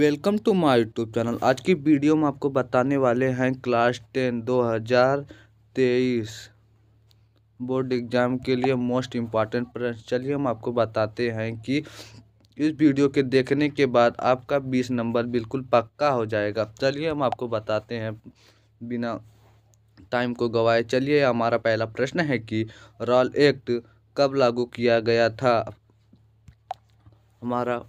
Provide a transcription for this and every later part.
welcome to my YouTube channel आज की video में आपको बताने वाले हैं क्लास टेन 2023 बोर्ड एग्ज़ाम के लिए मोस्ट इम्पॉर्टेंट प्रश्न चलिए हम आपको बताते हैं कि इस वीडियो के देखने के बाद आपका 20 नंबर बिल्कुल पक्का हो जाएगा चलिए हम आपको बताते हैं बिना टाइम को गवाए चलिए हमारा पहला प्रश्न है कि रॉल एक्ट कब लागू किया गया था हमारा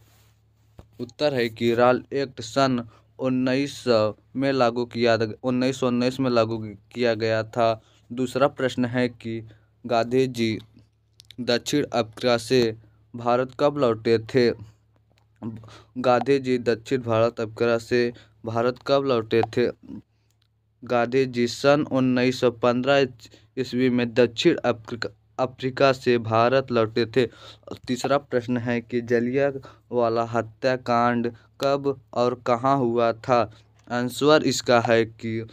उत्तर है कि राल एक्ट सन उन्नीस सौ में लागू किया उन्नीस सौ उन्नीस में लागू किया गया था दूसरा प्रश्न है कि गांधी जी दक्षिण अफ्रीका से भारत कब लौटे थे गांधी जी दक्षिण भारत अफ्रीका से भारत कब लौटे थे गांधी जी सन 1915 ईस्वी में दक्षिण अफ्रीका अफ्रीका से भारत लौटे थे तीसरा प्रश्न है कि जलिया वाला हत्याकांड कब और कहाँ हुआ था आंसर इसका है कि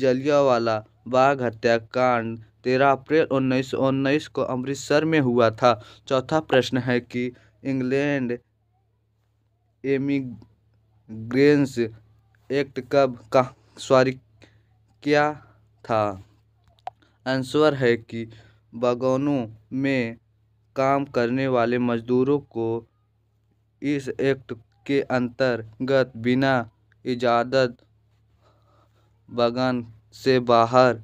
जलिया वाला बाघ हत्याकांड तेरह अप्रैल उन्नीस सौ उन्नीस को अमृतसर में हुआ था चौथा प्रश्न है कि इंग्लैंड एमिग्रेंस एक्ट कब का सॉरी क्या था आंसर है कि बागानों में काम करने वाले मजदूरों को इस एक्ट के अंतर्गत बिना इजाजत बागान से बाहर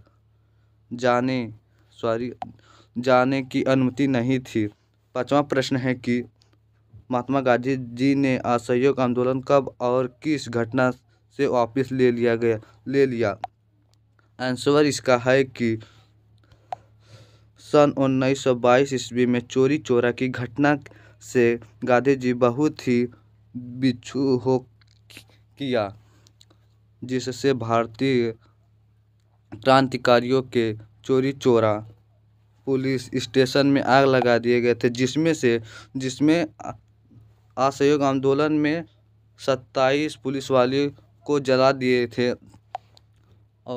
जाने सॉरी जाने की अनुमति नहीं थी पांचवा प्रश्न है कि महात्मा गांधी जी ने असहयोग आंदोलन कब और किस घटना से वापस ले लिया गया ले लिया आंसर इसका है कि सन उन्नीस सौ बाईस ईस्वी में चोरी चोरा की घटना से गांधी जी बहुत ही बिच्छू हो किया जिससे भारतीय क्रांतिकारियों के चोरी चोरा पुलिस स्टेशन में आग लगा दिए गए थे जिसमें से जिसमें असहयोग आंदोलन में सत्ताईस पुलिस वाले को जला दिए थे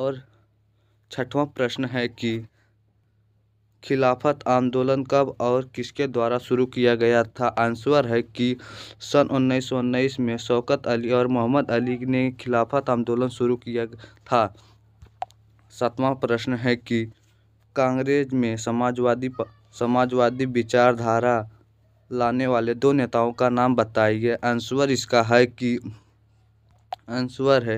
और छठवां प्रश्न है कि खिलाफत आंदोलन कब और किसके द्वारा शुरू किया गया था आंसर है कि सन उन्नीस सौ उन्नीस में शौकत अली और मोहम्मद अली ने खिलाफत आंदोलन शुरू किया था सातवां प्रश्न है कि कांग्रेस में समाजवादी समाजवादी विचारधारा लाने वाले दो नेताओं का नाम बताइए आंसर इसका है कि आंसर है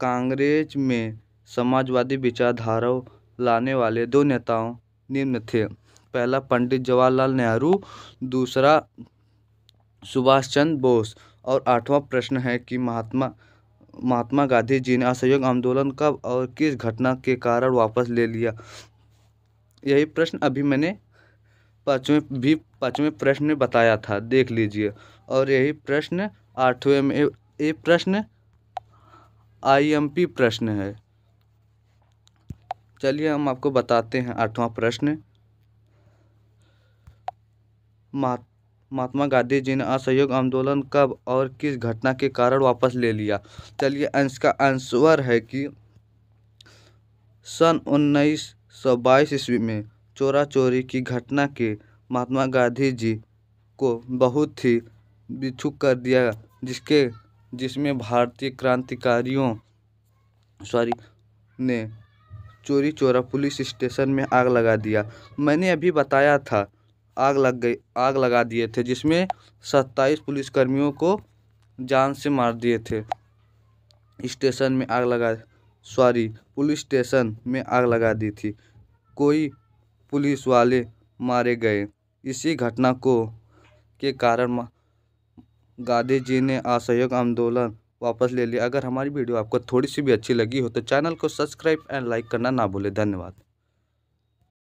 कांग्रेस में समाजवादी विचारधाराओं लाने वाले दो नेताओं निम्न थे पहला पंडित जवाहरलाल नेहरू दूसरा सुभाष चंद्र बोस और आठवां प्रश्न है कि महात्मा महात्मा गांधी जी ने असहयोग आंदोलन कब और किस घटना के कारण वापस ले लिया यही प्रश्न अभी मैंने पाँचवें भी पाँचवें प्रश्न में बताया था देख लीजिए और यही प्रश्न आठवें में ये प्रश्न आईएमपी प्रश्न है चलिए हम आपको बताते हैं आठवां प्रश्न महात्मा गांधी जी ने असहयोग आंदोलन कब और किस घटना के कारण वापस ले लिया चलिए का आंसर है कि सन उन्नीस सौ बाईस ईस्वी में चोरा चोरी की घटना के महात्मा गांधी जी को बहुत ही बिछुक कर दिया जिसके जिसमें भारतीय क्रांतिकारियों सॉरी ने चोरी चोरा पुलिस स्टेशन में आग लगा दिया मैंने अभी बताया था आग लग गई आग लगा दिए थे जिसमें सत्ताईस पुलिसकर्मियों को जान से मार दिए थे स्टेशन में आग लगा सॉरी पुलिस स्टेशन में आग लगा दी थी कोई पुलिस वाले मारे गए इसी घटना को के कारण गांधी जी ने असहयोग आंदोलन वापस ले लिया अगर हमारी वीडियो आपको थोड़ी सी भी अच्छी लगी हो तो चैनल को सब्सक्राइब एंड लाइक करना ना भूलें धन्यवाद